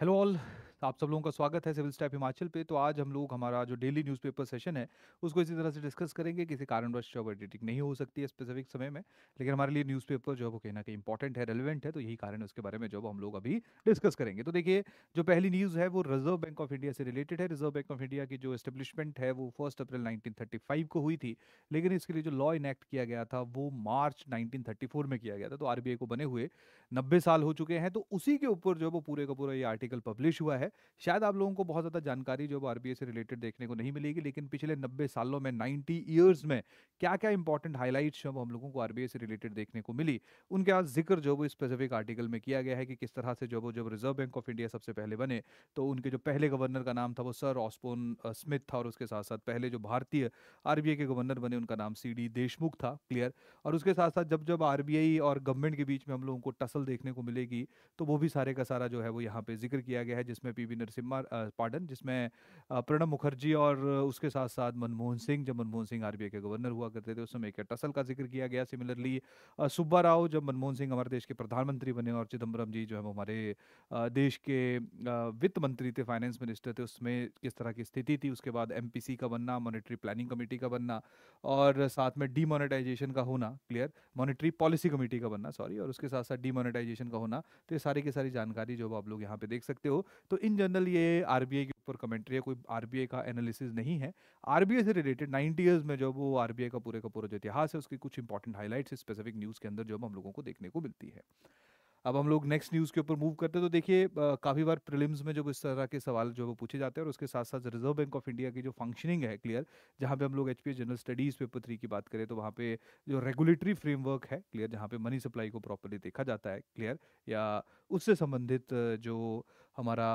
Hello all. तो आप सब लोगों का स्वागत है सिविल स्टैप हिमाचल पे तो आज हम लोग हमारा जो डेली न्यूज़पेपर सेशन है उसको इसी तरह से डिस्कस करेंगे किसी कारणवश जॉब एडिटिंग नहीं हो सकती है स्पेसिफिक समय में लेकिन हमारे लिए न्यूज़पेपर जो है वो कहीं ना कहीं इंपॉर्टेंट है रेलिवेंट है तो यही कारण है उसके बारे में जो हम लोग अभी डिस्कस करेंगे तो देखिए जो पहली न्यूज़ है वो रिजर्व बैंक ऑफ इंडिया से रिलेटेड है रिजर्व बैंक ऑफ इंडिया की जो एस्टेब्लिशमेंट है वो फर्स्ट अप्रैल नाइनटीन को हुई थी लेकिन इसके लिए जो लॉ इनैक्ट किया गया था वो मार्च नाइनटीन में किया गया था तो आर को बने हुए नब्बे साल हो चुके हैं तो उसी के ऊपर जो है वो पूरे का पूरा ये आर्टिकल पब्लिश हुआ है शायद आप लोगों को बहुत ज़्यादा जानकारी जो आर से रिलेटेड देखने को नहीं मिलेगी लेकिन पिछले नब्बे सालों में नाइन्टी ईयर्स में क्या क्या इंपॉर्टेंट हाईलाइट्स जो हम लोगों को आर से रिलेटेड देखने को मिली उनके आज जिक्र जो वो स्पेसिफिक आर्टिकल में किया गया है कि किस तरह से जो वो जब रिजर्व बैंक ऑफ इंडिया सबसे पहले बने तो उनके जो पहले गवर्नर का नाम था वो सर ऑस्पोन स्मिथ था और उसके साथ साथ पहले जो भारतीय आर के गवर्नर बने उनका नाम सी देशमुख था क्लियर और उसके साथ साथ जब जब आर और गवर्नमेंट के बीच में हम लोगों को टसल देखने को मिलेगी तो वो भी सारे का सारा जो है वो यहाँ पे जिक्र किया गया है जिसमें पीवी नरसिम्हा पार्डन जिसमें प्रणब मुखर्जी और उसके साथ साथ मनमोहन सिंह जब मनमोहन सिंह आर के गवर्नर हुआ करते थे उस समय एक टसल का जिक्र किया गया सिमिलरली सुब्बा राव जब मनमोहन सिंह हमारे देश के प्रधानमंत्री बने और चिदम्बरम जी जो है हमारे देश के वित्त मंत्री थे फाइनेंस मिनिस्टर थे उसमें किस तरह की स्थिति थी उसके बाद एम का बनना मॉनिटरी प्लानिंग कमेटी का बनना और साथ में डीमोनेटाइजेशन का होना क्लियर मॉनिटरी पॉलिसी कमेटी का बनना सॉरी और उसके साथ साथ डीमोनेटाइजेशन का होना तो ये सारी की सारी जानकारी जो आप लोग यहाँ पे देख सकते हो तो इन इन जनरल ये आरबीआई के ऊपर कमेंट्री है कोई आरबीआई का एनालिसिस नहीं है आरबीआई से रिलेटेड नाइन्टी ईयर्स में जब वो आरबीआई का पूरे का पूरा जो इतिहास है उसकी कुछ इंपॉर्टेंट हाईलाइट्स स्पेसिफिक न्यूज़ के अंदर जो हम लोगों को देखने को मिलती है अब हम लोग नेक्स्ट न्यूज़ के ऊपर मूव करते हैं तो देखिए काफ़ी बार प्रिलिम्स में जो इस तरह के सवाल जो वो पूछे जाते हैं और उसके साथ साथ रिजर्व बैंक ऑफ इंडिया की जो फंक्शनिंग है क्लियर जहाँ पे हम लोग H general studies paper three की बात करें तो वहाँ पे जो रेगुलेटरी फ्रेमवर्क है क्लियर जहाँ पे मनी सप्लाई को प्रॉपरली देखा जाता है क्लियर या उससे संबंधित जो हमारा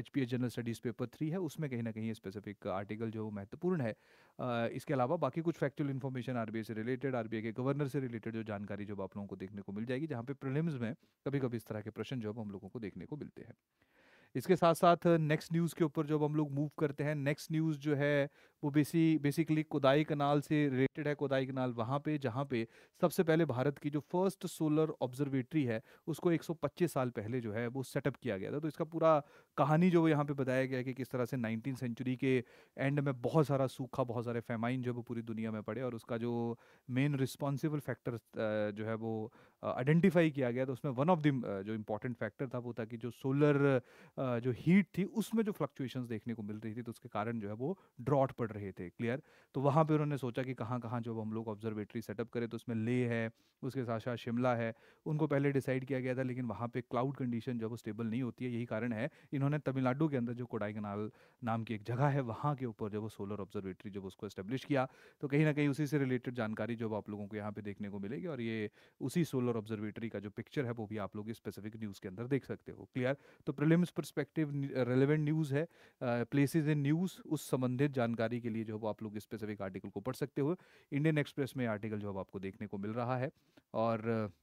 H P H general studies paper three है उसमें कहीं ना कहीं स्पेसिफिक आर्टिकल जो महत्वपूर्ण है आ, इसके अलावा बाकी कुछ फैक्चुअल इन्फॉर्मेशन आर से रिलेटेड आर के गवर्नर से रिलेटेड जो जानकारी जो आप लोगों को देखने को मिल जाएगी जहाँ पे प्रिलिम्स में कभी कभी इस तरह के प्रश्न जो हम लोगों को देखने को मिलते हैं इसके साथ साथ नेक्स्ट न्यूज़ के ऊपर जब हम लोग मूव करते हैं नेक्स्ट न्यूज़ जो है वो बेसी बेसिकली कोदाई कनाल से रिलेटेड है कोदाई कनाल वहाँ पे जहाँ पे सबसे पहले भारत की जो फर्स्ट सोलर ऑब्जर्वेटरी है उसको 125 साल पहले जो है वो सेटअप किया गया था तो इसका पूरा कहानी जो यहाँ पे बताया गया है कि किस तरह से नाइनटीन सेंचुरी के एंड में बहुत सारा सूखा बहुत सारे फेमाइन जो है वो पूरी दुनिया में पड़े और उसका जो मेन रिस्पॉन्सिबल फैक्टर जो है वो आइडेंटिफाई किया गया तो उसमें वन ऑफ द जो इम्पोर्टेंट फैक्टर था वो था कि जो सोलर जो हीट थी उसमें जो फ्लक्चुएशंस देखने को मिल रही थी तो उसके कारण जो है वो ड्रॉट पड़ रहे थे क्लियर तो वहाँ पर उन्होंने सोचा कि कहाँ कहाँ जब हम लोग ऑब्जर्वेटरी सेटअप करें तो उसमें ले है उसके साथ साथ शिमला है उनको पहले डिसाइड किया गया था लेकिन वहाँ पर क्लाउड कंडीशन जब स्टेबल नहीं होती है यही कारण है इन्होंने तमिलनाडु के अंदर जो कोडाई नाम की एक जगह है वहाँ के ऊपर जब वो सोलर ऑब्जर्वेटरी जब उसको इस्टेब्लिश किया तो कहीं ना कहीं उसी से रिलेटेड जानकारी जब आप लोगों को यहाँ पे देखने को मिलेगी और ये उसी सोलर ऑब्जर्वेटरी का जो पिक्चर है वो भी आप लोग स्पेसिफिक न्यूज़ के अंदर देख सकते हो क्लियर तो प्रिलिम्स परस्पेक्टिव रेलिवेंट न्यूज़ है प्लेसिस इन न्यूज़ उस संबंधित जानकारी के लिए जो है आप लोग स्पेसिफिक आर्टिकल को पढ़ सकते हो इंडियन एक्सप्रेस में आर्टिकल जो है आपको देखने को मिल रहा है और uh,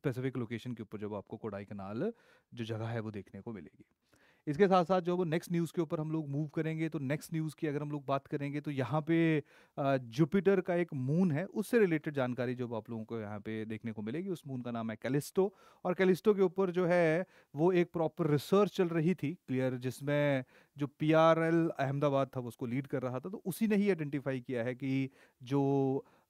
स्पेसिफिक लोकेशन के ऊपर जब आपको कोडाई कनाल जो जगह है वो देखने को मिलेगी इसके साथ साथ जो नेक्स्ट न्यूज़ के ऊपर हम लोग मूव करेंगे तो नेक्स्ट न्यूज़ की अगर हम लोग बात करेंगे तो यहाँ पे जुपिटर का एक मून है उससे रिलेटेड जानकारी जो आप लोगों को यहाँ पे देखने को मिलेगी उस मून का नाम है कैलिस्टो और कैलिस्टो के ऊपर जो है वो एक प्रॉपर रिसर्च चल रही थी क्लियर जिसमें जो पी अहमदाबाद था उसको लीड कर रहा था तो उसी ने ही आइडेंटिफाई किया है कि जो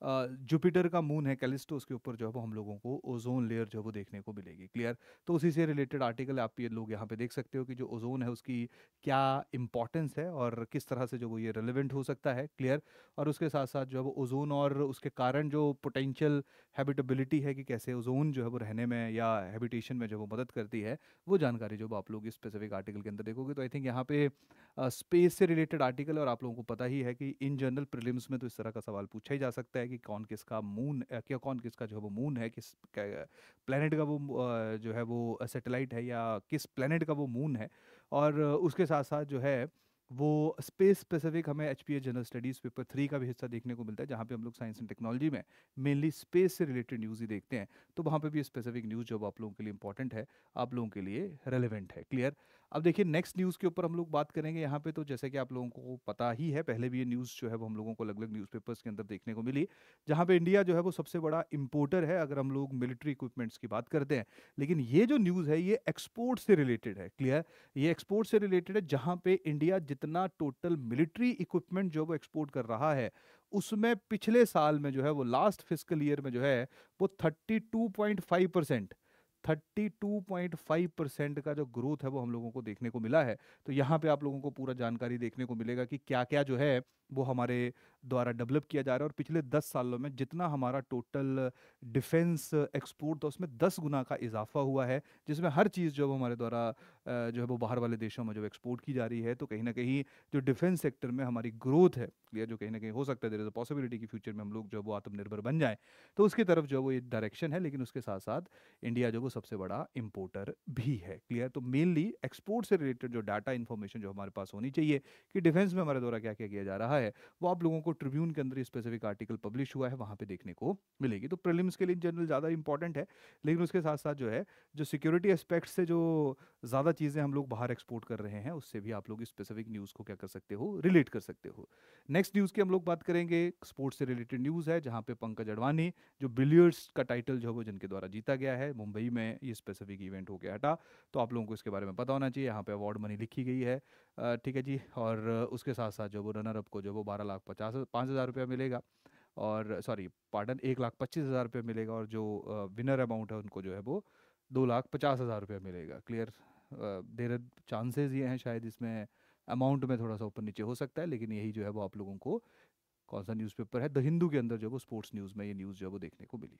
जुपिटर का मून है कैलिस्टो उसके ऊपर जो है वो हम लोगों को ओजोन लेयर जो है वो देखने को मिलेगी क्लियर तो उसी से रिलेटेड आर्टिकल आप ये लोग यहाँ पे देख सकते हो कि जो ओजोन है उसकी क्या इंपॉर्टेंस है और किस तरह से जो वो ये रेलिवेंट हो सकता है क्लियर और उसके साथ साथ जो है वो ओजोन और उसके कारण जो पोटेंशियल हैबिटेबिलिटी है कि कैसे ओजोन जो है वो रहने में या हैबिटेशन में जो वो मदद करती है वो जानकारी जो आप लोग इस स्पेसिफिक आर्टिकल के अंदर देखोगे तो आई थिंक यहाँ पे स्पेस से रिलेटेड आर्टिकल और आप लोगों को पता ही है कि इन जनरल प्रिलिम्स में तो इस तरह का सवाल पूछा ही जा सकता है कि कौन किसका मून क्या कौन किसका जो है वो मून है किस प्लानट का वो जो है वो सेटेलाइट है या किस प्लानट का वो मून है और उसके साथ साथ जो है वो स्पेस स्पेसिफिक हमें H P general studies paper three का भी हिस्सा देखने को मिलता है जहाँ पे हम लोग साइंस एंड टेक्नोलॉजी में मेनली स्पेस से रिलेटेड न्यूज़ ही देखते हैं तो वहाँ पे भी स्पेसिफिक न्यूज़ जो आप लोगों के लिए इंपॉर्टेंट है आप लोगों के लिए रेलिवेंट है क्लियर अब देखिए नेक्स्ट न्यूज़ के ऊपर हम लोग बात करेंगे यहाँ पे तो जैसे कि आप लोगों को पता ही है पहले भी ये न्यूज़ जो है वो हम लोगों को अलग अलग न्यूज़पेपर्स के अंदर देखने को मिली जहाँ पे इंडिया जो है वो सबसे बड़ा इम्पोर्टर है अगर हम लोग मिलिट्री इक्विपमेंट्स की बात करते हैं लेकिन ये जो न्यूज़ है ये एक्सपोर्ट से रिलेटेड है क्लियर ये एक्सपोर्ट से रिलेटेड है जहाँ पर इंडिया जितना टोटल मिलिट्री इक्विपमेंट जो वो एक्सपोर्ट कर रहा है उसमें पिछले साल में जो है वो लास्ट फिजिकल ईयर में जो है वो थर्टी परसेंट 32.5 परसेंट का जो ग्रोथ है वो हम लोगों को देखने को मिला है तो यहाँ पे आप लोगों को पूरा जानकारी देखने को मिलेगा कि क्या क्या जो है वो हमारे द्वारा डेवलप किया जा रहा है और पिछले 10 सालों में जितना हमारा टोटल डिफेंस एक्सपोर्ट था उसमें 10 गुना का इजाफा हुआ है जिसमें हर चीज़ जो हमारे द्वारा जो है वो बाहर वाले देशों में जो एक्सपोर्ट की जा रही है तो कहीं ना कहीं जो डिफेंस सेक्टर में हमारी ग्रोथ है क्लियर जो कहीं ना कहीं हो सकता है देर इज़ अ पॉसिबिलिटी कि फ्यूचर में हम लोग जो है वो आत्मनिर्भर बन जाए तो उसकी तरफ जो है वो ये डायरेक्शन है लेकिन उसके साथ साथ इंडिया जो वो सबसे बड़ा इम्पोर्टर भी है क्लियर तो मेनली एक्सपोर्ट से रिलेटेड जो डाटा इन्फॉर्मेशन जो हमारे पास होनी चाहिए कि डिफेंस में हमारे द्वारा क्या क्या किया जा रहा है वो आप लोगों को ट्रिब्यून के अंदर स्पेसिफिक आर्टिकल पब्लिश हुआ है वहाँ पे देखने को मिलेगी तो प्रिलिम्स के लिए जनरल ज़्यादा इंपॉर्टेंट है लेकिन उसके साथ साथ जो है जो सिक्योरिटी एस्पेक्ट से जो ज़्यादा चीज़ें हम लोग बाहर एक्सपोर्ट कर रहे हैं उससे भी आप लोग स्पेसिफिक न्यूज़ को क्या कर सकते हो रिलेट कर सकते हो नेक्स्ट न्यूज़ की हम लोग बात करेंगे स्पोर्ट्स से रिलेटेड न्यूज़ है जहाँ पे पंकज अडवाणी जो बिलियर्स का टाइटल जो है वो जिनके द्वारा जीता गया है मुंबई में में ये स्पेसिफिक इवेंट होकर हटा तो आप लोगों को इसके बारे में पता होना चाहिए यहाँ पे अवार्ड मनी लिखी गई है ठीक है जी और उसके साथ साथ जो वो रनर अप को जो वो बारह लाख पचास पाँच हज़ार रुपया मिलेगा और सॉरी पार्टन एक लाख पच्चीस हज़ार रुपया मिलेगा और जो विनर अमाउंट है उनको जो है वो दो लाख पचास हज़ार रुपया मिलेगा क्लियर देर चांसेस ये हैं शायद इसमें अमाउंट में थोड़ा सा ऊपर नीचे हो सकता है लेकिन यही जो है वो आप लोगों को कौन सा न्यूज़पेपर है द हिंदू के अंदर जो वो स्पोर्ट्स न्यूज़ में ये न्यूज़ जो है वो देखने को मिली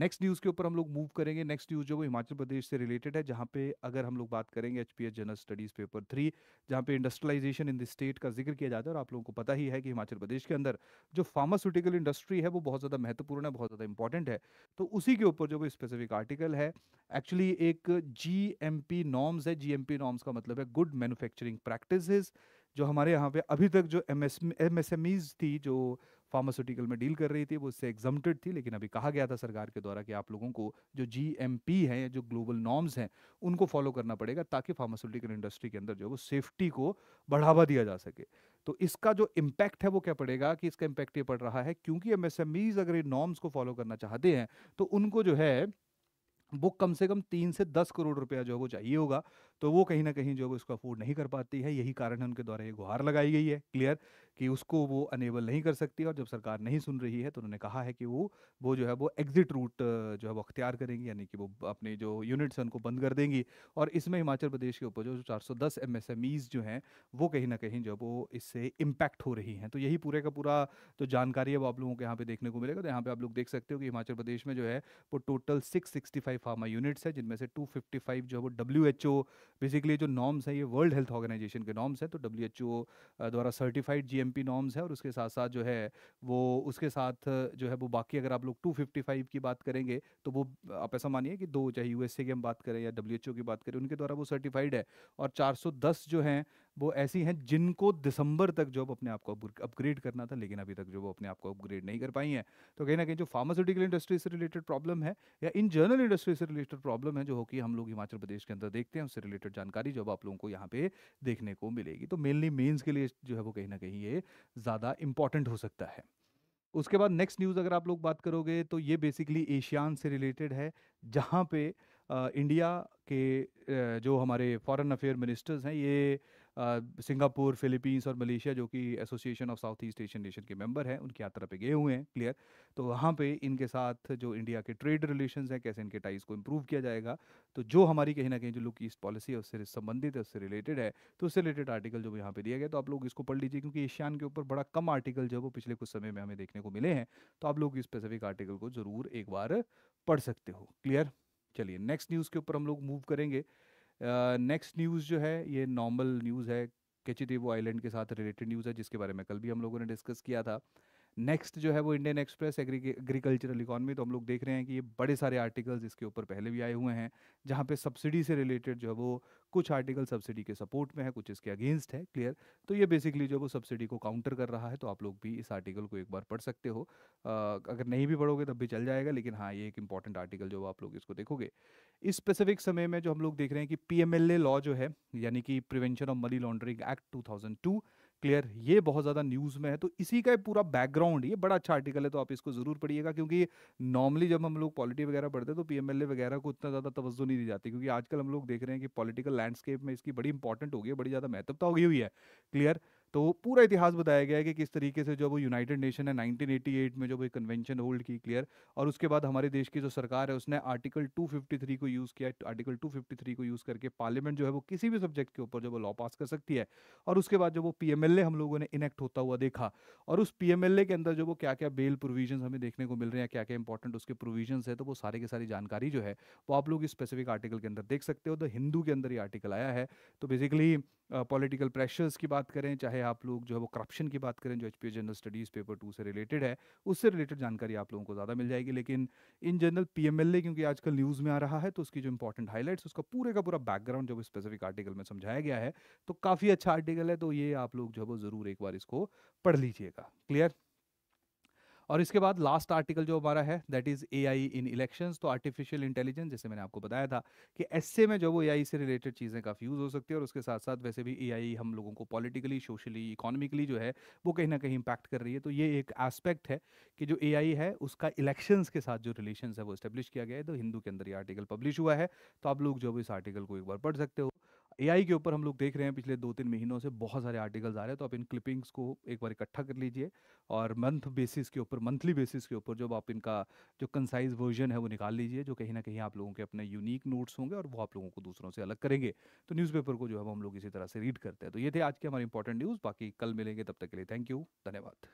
नेक्स्ट न्यूज़ के ऊपर हम लोग मूव करेंगे नेक्स्ट न्यूज़ जो वो हिमाचल प्रदेश से रिलेटेड है जहाँ पे अगर हम लोग बात करेंगे H general studies paper three जहाँ पे इंडस्ट्रियलाइजेशन इन द स्टेट का जिक्र किया जाता है और आप लोगों को पता ही है कि हिमाचल प्रदेश के अंदर जो फार्मास्यूटिकल इंडस्ट्री है वो बहुत ज़्यादा महत्वपूर्ण है बहुत ज़्यादा इंपॉर्टेंट है तो उसी के ऊपर जो वो स्पेसिफिक आर्टिकल है एक्चुअली एक जी एम पी नॉर्म्स है जी एम पी नॉर्म्स का मतलब है गुड मैनुफैक्चरिंग प्रैक्टिस जो हमारे यहाँ पे अभी तक जो M S M S M Es थी जो फार्मास्यूटिकल में डील कर रही थी वो उससे एग्जम्प्टेड थी लेकिन अभी कहा गया था सरकार के द्वारा कि आप लोगों को जो जी एम पी है जो ग्लोबल नॉर्म्स हैं उनको फॉलो करना पड़ेगा ताकि फार्मास्यूटिकल इंडस्ट्री के अंदर जो है वो सेफ्टी को बढ़ावा दिया जा सके तो इसका जो इम्पैक्ट है वो क्या पड़ेगा कि इसका इम्पैक्ट ये पड़ रहा है क्योंकि एम एस एम ईज अगर इन नॉर्म्स को फॉलो करना चाहते हैं तो उनको जो है वो कम से कम तीन से दस करोड़ रुपया जो है वो चाहिए होगा तो वो कहीं ना कहीं जो है उसको अफोर्ड नहीं कर पाती है यही कारण है उनके द्वारा ये गुहार लगाई गई है क्लियर कि उसको वो अनेबल नहीं कर सकती और जब सरकार नहीं सुन रही है तो उन्होंने कहा है कि वो वो जो है वो एग्जिट रूट जो है वो अख्तियार करेंगी यानी कि वो अपने जो यूनिट्स हैं उनको बंद कर देंगी और इसमें हिमाचल प्रदेश के ऊपर जो चार सौ दस जो हैं वो कहीं ना कहीं जो वो इससे इम्पैक्ट हो रही हैं तो यही पूरे का पूरा जो जानकारी है वो आप लोगों को यहाँ पे देखने को मिलेगा तो यहाँ पे आप लोग देख सकते हो कि हिमाचल प्रदेश में जो है वो टोटल सिक्स फार्मा यूनिट्स है जिनमें से टू जो है वो डब्ल्यू बेसिकली जो नॉर्म्स हैं ये वर्ल्ड हेल्थ ऑर्गेनाइजेशन के नॉर्म्स हैं तो डब्ल्यू द्वारा सर्टिफाइड जी नॉर्म्स है और उसके साथ साथ जो है वो उसके साथ जो है वो बाकी अगर आप लोग 255 की बात करेंगे तो वो आप ऐसा मानिए कि दो चाहे यू की हम बात करें या डब्ल्यू की बात करें उनके द्वारा वो सर्टिफाइड है और चार जो हैं वो ऐसी हैं जिनको दिसंबर तक जॉब अपने आप को अपग्रेड करना था लेकिन अभी तक जो वो अपने आप को अपग्रेड नहीं कर पाई हैं तो कहीं ना कहीं जो फार्मास्यूटिकल इंडस्ट्री से रिलेटेड प्रॉब्लम है या इन जर्नल इंडस्ट्री से रिलेटेड प्रॉब्लम है जो हो कि हम लोग हिमाचल प्रदेश के अंदर देखते हैं उससे रिलेटेड जानकारी जो आप लोगों को यहाँ पे देखने को मिलेगी तो मेनली मेन्स के लिए जो है वो कहीं ना कहीं ये ज़्यादा इंपॉर्टेंट हो सकता है उसके बाद नेक्स्ट न्यूज़ अगर आप लोग बात करोगे तो ये बेसिकली एशियान से रिलेटेड है जहाँ पे इंडिया के जो हमारे फॉरेन अफेयर मिनिस्टर्स हैं ये सिंगापुर फिलीपींस और मलेशिया जो कि Association of South East Asian Nation के मेंबर हैं उनकी यात्रा पे गए हुए हैं क्लियर तो वहाँ पे इनके साथ जो इंडिया के ट्रेड रिलेशन हैं कैसे इनके टाइज को इम्प्रूव किया जाएगा तो जो हमारी कहीं ना कहीं जो लुक ईस्ट पॉलिसी है उससे संबंधित है उससे रिलेटेड है तो उससे रिलेटेड आर्टिकल जो यहाँ पे दिया गया तो आप लोग इसको पढ़ लीजिए क्योंकि एशियान के ऊपर बड़ा कम आर्टिकल जो है वो पिछले कुछ समय में हमें देखने को मिले हैं तो आप लोग इस स्पेसिफिक आर्टिकल को जरूर एक बार पढ़ सकते हो क्लियर चलिए नेक्स्ट न्यूज़ के ऊपर हम लोग मूव करेंगे नेक्स्ट न्यूज़ जो है ये नॉर्मल न्यूज़ है केचिदेवो आइलैंड के साथ रिलेटेड न्यूज़ है जिसके बारे में कल भी हम लोगों ने डिस्कस किया था नेक्स्ट जो है वो इंडियन एक्सप्रेस एग्रीकल्चरल इकोनॉमी तो हम लोग देख रहे हैं कि ये बड़े सारे आर्टिकल्स इसके ऊपर पहले भी आए हुए हैं जहाँ पे सब्सिडी से रिलेटेड जो है वो कुछ आर्टिकल सब्सिडी के सपोर्ट में है कुछ इसके अगेंस्ट है क्लियर तो ये बेसिकली जो है वो सब्सिडी को काउंटर कर रहा है तो आप लोग भी इस आर्टिकल को एक बार पढ़ सकते हो अगर नहीं भी पढ़ोगे तब भी चल जाएगा लेकिन हाँ ये एक इंपॉर्टेंट आर्टिकल जो आप लोग इसको देखोगे इस स्पेसिफिक समय में जो हम लोग देख रहे हैं कि पी लॉ जो है यानी कि Prevention of Money Laundering Act two clear ये बहुत ज़्यादा न्यूज़ में है तो इसी का पूरा बैकग्राउंड ये बड़ा अच्छा आर्टिकल है तो आप इसको ज़रूर पढ़िएगा क्योंकि नॉर्मली जब हम लोग पॉलिटी वगैरह पढ़ते हैं तो पी वगैरह को उतना ज़्यादा तवज्जो नहीं दी जाती क्योंकि आजकल हम लोग देख रहे हैं कि पॉलिटिकल लैंडस्केप में इसकी बड़ी इंपॉर्टेंट हो गई है बड़ी ज़्यादा महत्वता हो गई हुई है क्लियर तो पूरा इतिहास बताया गया है कि किस तरीके से जो वो यूनाइटेड नेशन है 1988 में जो वो कन्वेंशन होल्ड की क्लियर और उसके बाद हमारे देश की जो सरकार है उसने आर्टिकल 253 को यूज़ किया आर्टिकल 253 को यूज़ करके पार्लियामेंट जो है वो किसी भी सब्जेक्ट के ऊपर जो वो लॉ पास कर सकती है और उसके बाद जो वो पी हम लोगों ने इनेक्ट होता हुआ देखा और उस पी के अंदर जो वो क्या क्या बेल प्रोविजन हमें देखने को मिल रहे हैं क्या क्या इंपॉर्टेंट उसके प्रोविजन है तो वो सारे की सारी जानकारी जो है वो आप लोग इस स्पेसिफिक आर्टिकल के अंदर देख सकते हो द हिंदू के अंदर ये आर्टिकल आया है तो बेसिकली पॉलिटिकल प्रेशर्स की बात करें चाहे आप लोग जो है वो करप्शन की बात करें जो H general studies paper two से रिलेटेड है उससे रिलेटेड जानकारी आप लोगों को ज़्यादा मिल जाएगी लेकिन इन जनरल पी क्योंकि आजकल न्यूज़ में आ रहा है तो उसकी जो इंपॉर्टेंट हाईलाइट्स उसका पूरे का पूरा बैकग्राउंड जो स्पेसिफिक आर्टिकल में समझाया गया है तो काफ़ी अच्छा आर्टिकल है तो ये आप लोग जो है वो ज़रूर एक बार इसको पढ़ लीजिएगा क्लियर और इसके बाद लास्ट आर्टिकल जो हमारा है that is A I in elections तो आर्टिफिशियल इंटेलिजेंस जैसे मैंने आपको बताया था कि ऐसे में जो वो ए से रिलेटेड चीज़ें काफ़ी यूज़ हो सकती है और उसके साथ साथ वैसे भी ए हम लोगों को पॉलिटिकली सोशली इकोनॉमिकली जो है वो कहीं ना कहीं इम्पैक्ट कर रही है तो ये एक एस्पेक्ट है कि जो ए है उसका इलेक्शंस के साथ जो रिलेशन है वो स्टेब्लिश किया गया है तो हिंदू के अंदर ये आर्टिकल पब्लिश हुआ है तो आप लोग जो भी इस आर्टिकल को एक बार पढ़ सकते हो आई के ऊपर हम लोग देख रहे हैं पिछले दो तीन महीनों से बहुत सारे आर्टिकल्स आ रहे हैं तो आप इन क्लिपिंग्स को एक बार इकट्ठा कर लीजिए और मंथ बेसिस के ऊपर मंथली बेसिस के ऊपर जब आप इनका जो कंसाइज वर्जन है वो निकाल लीजिए जो कहीं ना कहीं आप लोगों के अपने यूनिक नोट्स होंगे और वो आप लोगों को दूसरों से अलग करेंगे तो न्यूज़पेपर को जो है हम लोग इसी तरह से रीड करते हैं तो ये थे आज के हमारे इंपॉर्टेंट न्यूज़ बाकी कल मिलेंगे तब तक के लिए थैंक यू धन्यवाद